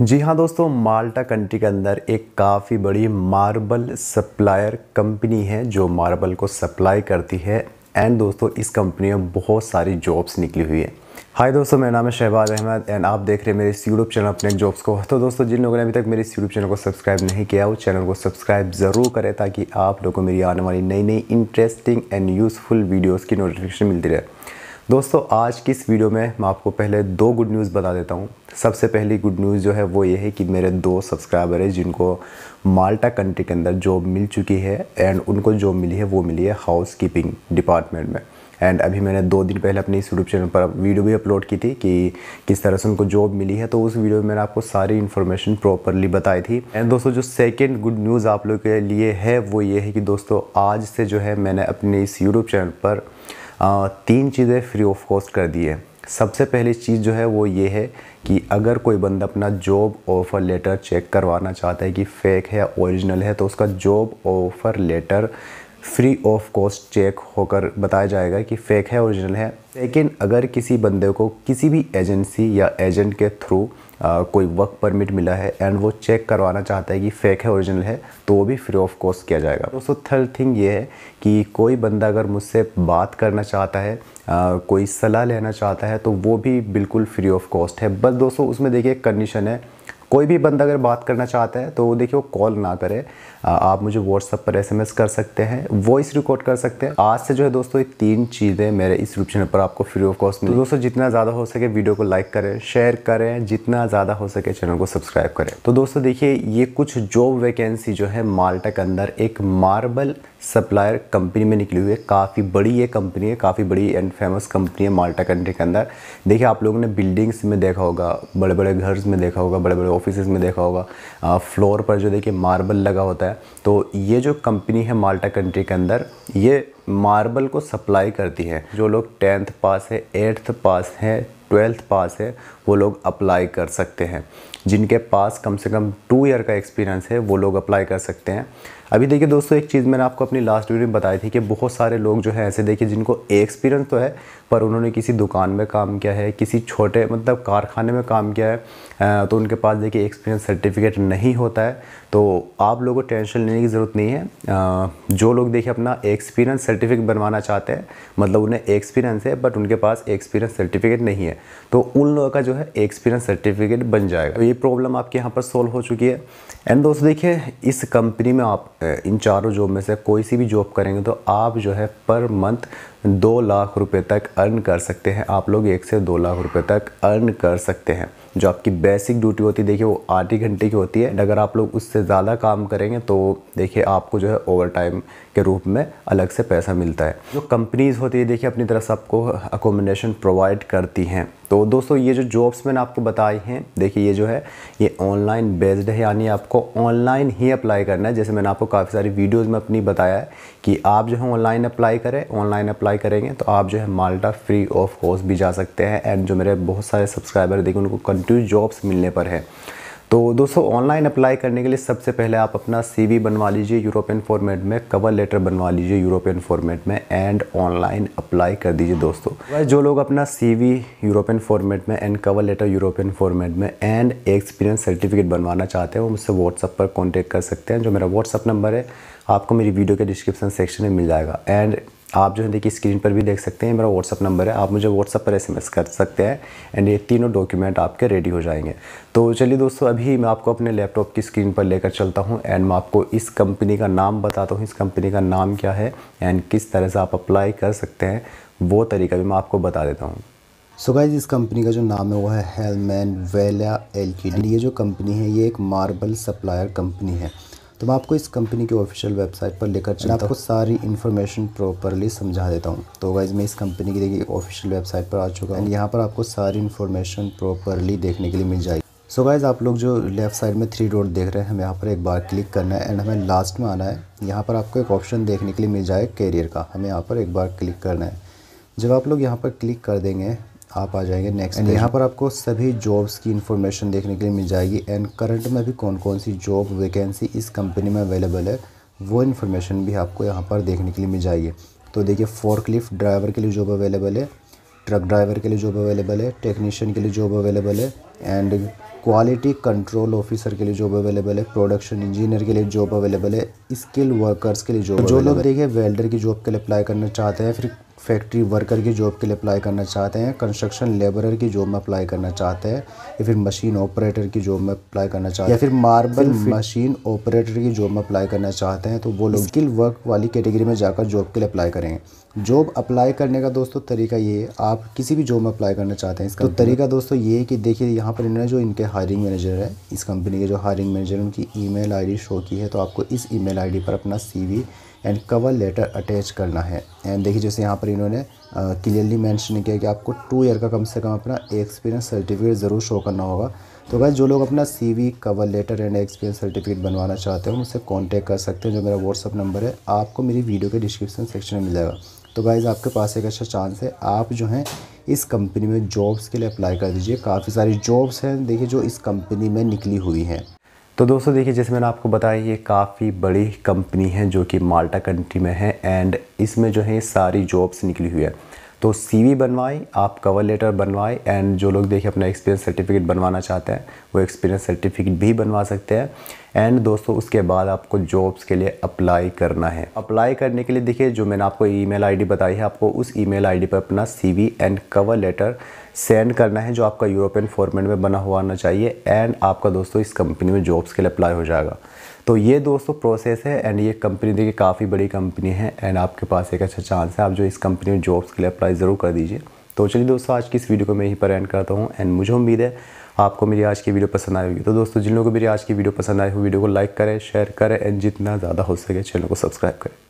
जी हाँ दोस्तों माल्टा कंट्री के अंदर एक काफ़ी बड़ी मार्बल सप्लायर कंपनी है जो मार्बल को सप्लाई करती है एंड दोस्तों इस कंपनी में बहुत सारी जॉब्स निकली हुई है हाय दोस्तों मेरा नाम है शहबाज अहमद एंड आप देख रहे हैं मेरे इस यूट्यूब चैनल अपने जॉब्स को तो दोस्तों जिन लोगों ने अभी तक मेरे इस यूट्यूब चैनल को सब्सक्राइब नहीं किया वो चैनल को सब्सक्राइब ज़रूर करें ताकि आप लोगों को मेरी आने वाली नई नई इंटरेस्टिंग एंड यूज़फुल वीडियोज़ की नोटिफिकेशन मिलती रहे दोस्तों आज की इस वीडियो में मैं आपको पहले दो गुड न्यूज़ बता देता हूँ सबसे पहली गुड न्यूज़ जो है वो ये है कि मेरे दो सब्सक्राइबर हैं जिनको माल्टा कंट्री के अंदर जॉब मिल चुकी है एंड उनको जॉब मिली है वो मिली है हाउस कीपिंग डिपार्टमेंट में एंड अभी मैंने दो दिन पहले अपने इस यूट्यूब चैनल पर वीडियो भी अपलोड की थी कि किस तरह से उनको जॉब मिली है तो उस वीडियो में मैंने आपको सारी इन्फॉर्मेशन प्रॉपरली बताई थी एंड दोस्तों जो सेकंड गुड न्यूज़ आप लोग के लिए है वो ये है कि दोस्तों आज से जो है मैंने अपने इस यूट्यूब चैनल पर तीन चीज़ें फ्री ऑफ कॉस्ट कर दी है सबसे पहली चीज़ जो है वो ये है कि अगर कोई बंदा अपना जॉब ऑफ़र लेटर चेक करवाना चाहता है कि फ़ेक है ओरिजिनल है तो उसका job offer letter free of cost check होकर बताया जाएगा कि फेक है ओरिजिनल है लेकिन अगर किसी बंदे को किसी भी एजेंसी या एजेंट के थ्रू कोई वर्क परमिट मिला है एंड वो चेक करवाना चाहता है कि फेक है ओरिजिनल है तो वो भी फ्री ऑफ कॉस्ट किया जाएगा दोस्तों थर्ड थिंग ये है कि कोई बंदा अगर मुझसे बात करना चाहता है आ, कोई सलाह लेना चाहता है तो वो भी बिल्कुल फ्री ऑफ कॉस्ट है बस दोस्तों उसमें देखिए कंडीशन है कोई भी बंदा अगर बात करना चाहता है तो देखिए वो कॉल ना करे आप मुझे व्हाट्सअप पर एस कर सकते हैं वॉइस रिकॉर्ड कर सकते हैं आज से जो है दोस्तों ये तीन चीज़ें मेरे इस रूप चैनल पर आपको फ्री ऑफ कॉस्ट मिली तो दोस्तों जितना ज़्यादा हो सके वीडियो को लाइक करें शेयर करें जितना ज़्यादा हो सके चैनल को सब्सक्राइब करें तो दोस्तों देखिए ये कुछ जॉब वैकेंसी जो है माल्टा के अंदर एक मार्बल सप्लायर कंपनी में निकली हुई है काफ़ी बड़ी ये कंपनी है काफ़ी बड़ी एंड फेमस कंपनी है माल्टा कंट्री के अंदर देखिए आप लोगों ने बिल्डिंग्स में देखा होगा बड़े बड़े घर में देखा होगा बड़े बड़े ऑफिस में देखा होगा फ्लोर पर जो देखिए मार्बल लगा होता है है तो ये जो कंपनी है माल्टा कंट्री के अंदर ये मार्बल को सप्लाई करती है जो लोग टेंथ पास है एट्थ पास है ट्वेल्थ पास है वो लोग अप्लाई कर सकते हैं जिनके पास कम से कम टू ईयर का एक्सपीरियंस है वो लोग अप्लाई कर सकते हैं अभी देखिए दोस्तों एक चीज़ मैंने आपको अपनी लास्ट वीडियो में बताई थी कि बहुत सारे लोग जो हैं ऐसे देखिए जिनको एक्सपीरियंस तो है पर उन्होंने किसी दुकान में काम किया है किसी छोटे मतलब कारखाने में काम किया है तो उनके पास देखिए एक्सपीरियंस सर्टिफिकेट नहीं होता है तो आप लोगों को टेंशन लेने की ज़रूरत नहीं है जो लोग देखिए अपना एक्सपीरियंस सर्टिफिकेट बनवाना चाहते हैं मतलब उन्हें एक्सपीरियंस है बट उनके पास एक्सपीरियंस सर्टिफिकेट नहीं है तो उन लोगों का जो है एक्सपीरियंस सर्टिफिकेट बन जाएगा ये प्रॉब्लम आपके यहाँ पर सोल्व हो चुकी है एंड दोस्तों देखिए इस कंपनी में आप इन चारों जॉब में से कोई सी भी जॉब करेंगे तो आप जो है पर मंथ दो लाख रुपए तक अर्न कर सकते हैं आप लोग एक से दो लाख रुपए तक अर्न कर सकते हैं जो आपकी बेसिक ड्यूटी होती है देखिए वो आठ ही घंटे की होती है एंड अगर आप लोग उससे ज़्यादा काम करेंगे तो देखिए आपको जो है ओवर टाइम के रूप में अलग से पैसा मिलता है जो कंपनीज़ होती है देखिए अपनी तरफ से आपको अकोमोडेशन प्रोवाइड करती हैं तो दोस्तों ये जो जॉब्स मैंने आपको बताई हैं देखिए ये जो है ये ऑनलाइन बेस्ड है यानी आपको ऑनलाइन ही अप्लाई करना है जैसे मैंने आपको काफ़ी सारी वीडियोज़ में अपनी बताया है कि आप जो है ऑनलाइन अप्लाई करें ऑनलाइन अप्लाई करेंगे तो आप जो है माल्टा फ्री ऑफ कॉस्ट भी जा सकते हैं एंड जो मेरे बहुत सारे सब्सक्राइबर देखिए उनको इंटरव्यू जॉब्स मिलने पर है तो दोस्तों ऑनलाइन अप्लाई करने के लिए सबसे पहले आप अपना सीवी बनवा लीजिए यूरोपियन फॉर्मेट में कवर लेटर बनवा लीजिए यूरोपियन फॉर्मेट में एंड ऑनलाइन अप्लाई कर दीजिए दोस्तों वह तो जो लोग अपना सीवी यूरोपियन फॉर्मेट में and cover letter European format में एंड एक्सपीरियंस सर्टिफिकेट बनवाना चाहते हैं वो मुझसे व्हाट्सअप पर कॉन्टैक्ट कर सकते हैं जो मेरा व्हाट्सअप नंबर है आपको मेरी वीडियो के डिस्क्रिप्शन सेक्शन में मिल जाएगा एंड आप जो है देखिए स्क्रीन पर भी देख सकते हैं मेरा व्हाट्सअप नंबर है आप मुझे व्हाट्सअप पर एसएमएस कर सकते हैं एंड ये तीनों डॉक्यूमेंट आपके रेडी हो जाएंगे तो चलिए दोस्तों अभी मैं आपको अपने लैपटॉप की स्क्रीन पर लेकर चलता हूँ एंड मैं आपको इस कंपनी का नाम बताता हूँ इस कंपनी का नाम क्या है एंड किस तरह से आप अप्लाई कर सकते हैं वो तरीका भी मैं आपको बता देता हूँ सो गाइज इस कंपनी का जो नाम है वो है हेलमैन वेला एल ये जो कंपनी है ये एक मार्बल सप्लायर कंपनी है तो मैं आपको इस कंपनी की ऑफिशियल वेबसाइट पर लेकर चलता आपको सारी इन्फॉर्मेशन प्रॉपरली समझा देता हूँ तो वाइज मैं इस कंपनी की देखिए ऑफिशियल वेबसाइट पर आ चुका हूँ यहाँ पर आपको सारी इन्फॉर्मेशन प्रॉपरली देखने के लिए मिल जाएगी सो so गाइज आप लोग जो लेफ्ट साइड में थ्री डॉट देख रहे हैं हमें यहाँ पर एक बार क्लिक करना है एंड हमें लास्ट में आना है यहाँ पर आपको एक ऑप्शन देखने के लिए मिल जाएगा कैरियर का हमें यहाँ पर एक बार क्लिक करना है जब आप लोग यहाँ पर क्लिक कर देंगे आप आ जाएंगे नेक्स्ट एंड यहाँ पर आपको सभी जॉब्स की इन्फॉर्मेशन देखने के लिए मिल जाएगी एंड करंट में भी कौन कौन सी जॉब वैकेंसी इस कंपनी में अवेलेबल है वो इन्फॉर्मेशन भी आपको यहाँ पर देखने के लिए मिल जाएगी तो देखिए फोर्कलिफ्ट ड्राइवर के लिए जॉब अवेलेबल है ट्रक ड्राइवर के लिए जॉब अवेलेबल है टेक्नीशियन के लिए जॉब अवेलेबल है एंड क्वालिटी कंट्रोल ऑफिसर के लिए जॉब अवेलेबल है प्रोडक्शन इंजीनियर के लिए जॉब अवेलेबल है स्किल वर्कर्स के लिए जॉब तो जो लोग देखिए वेल्डर की जॉब के लिए अप्लाई करना चाहते हैं फिर फैक्ट्री वर्कर की जॉब के लिए अप्लाई करना चाहते हैं कंस्ट्रक्शन लेबरर की जॉब में अप्लाई करना चाहते हैं या फिर मशीन ऑपरेटर की जॉब में अप्लाई करना चाहते हैं या फिर मार्बल मशीन ऑपरेटर की जॉब में अप्लाई करना चाहते हैं तो वो लोग स्किल वर्क वाली कैटेगरी में जाकर जॉब के लिए अप्लाई करेंगे जॉब अप्लाई करने का दोस्तों तरीका ये है आप किसी भी जॉब में अप्लाई करना चाहते हैं इसका तो तरीका मतलब- दोस्तों ये है कि देखिए यहाँ पर इन्होंने जो इनके हायरिंग मैनेजर है इस कंपनी के जो हायरिंग मैनेजर उनकी ई मेल शो की है तो आपको इस ई मेल पर अपना C and cover letter attach करना है एंड देखिए जैसे यहाँ पर पर इन्होंने क्लियरली मैंशन किया कि आपको टू ईयर का कम से कम अपना एक्सपीरियंस सर्टिफिकेट ज़रूर शो करना होगा तो भाई जो लोग अपना CV cover letter and experience certificate बनवाना चाहते हो मुझसे कांटेक्ट कर सकते हैं जो मेरा व्हाट्सअप नंबर है आपको मेरी वीडियो के डिस्क्रिप्शन सेक्शन में मिल जाएगा तो गाइज़ आपके पास एक अच्छा चांस है आप जो हैं इस कंपनी में जॉब्स के लिए अप्लाई कर दीजिए काफ़ी सारी जॉब्स हैं देखिए जो इस कंपनी में निकली हुई हैं तो दोस्तों देखिए जैसे मैंने आपको बताया ये काफ़ी बड़ी कंपनी है जो कि माल्टा कंट्री में है एंड इसमें जो है सारी जॉब्स निकली हुई है तो सीवी बनवाएं आप कवर लेटर बनवाएं एंड जो लोग देखिए अपना एक्सपीरियंस सर्टिफिकेट बनवाना चाहते हैं वो एक्सपीरियंस सर्टिफिकेट भी बनवा सकते हैं एंड दोस्तों उसके बाद आपको जॉब्स के लिए अप्लाई करना है अप्लाई करने के लिए देखिए जो मैंने आपको ईमेल आईडी बताई है आपको उस ईमेल आईडी पर अपना CV and cover letter send करना है जो आपका यूरोपियन फॉर्मेट में बना हुआ आना चाहिए एंड आपका दोस्तों इस कंपनी में जॉब्स के लिए अप्लाई हो जाएगा तो ये दोस्तों प्रोसेस है एंड ये कंपनी देखिए काफ़ी बड़ी कंपनी है एंड आपके पास एक अच्छा चांस है आप जो इस कंपनी में जॉब्स के लिए अप्लाई ज़रूर कर दीजिए तो चलिए दोस्तों आज की इस वीडियो को मैं यहीं पर एंड करता हूँ एंड मुझे उम्मीद है आपको मेरी आज की वीडियो पसंद आई होगी तो दोस्तों जिन लोगों को मेरी आज की वीडियो पसंद आई हो वीडियो को लाइक करें शेयर करें एंड जितना ज़्यादा हो सके चैनल को सब्सक्राइब करें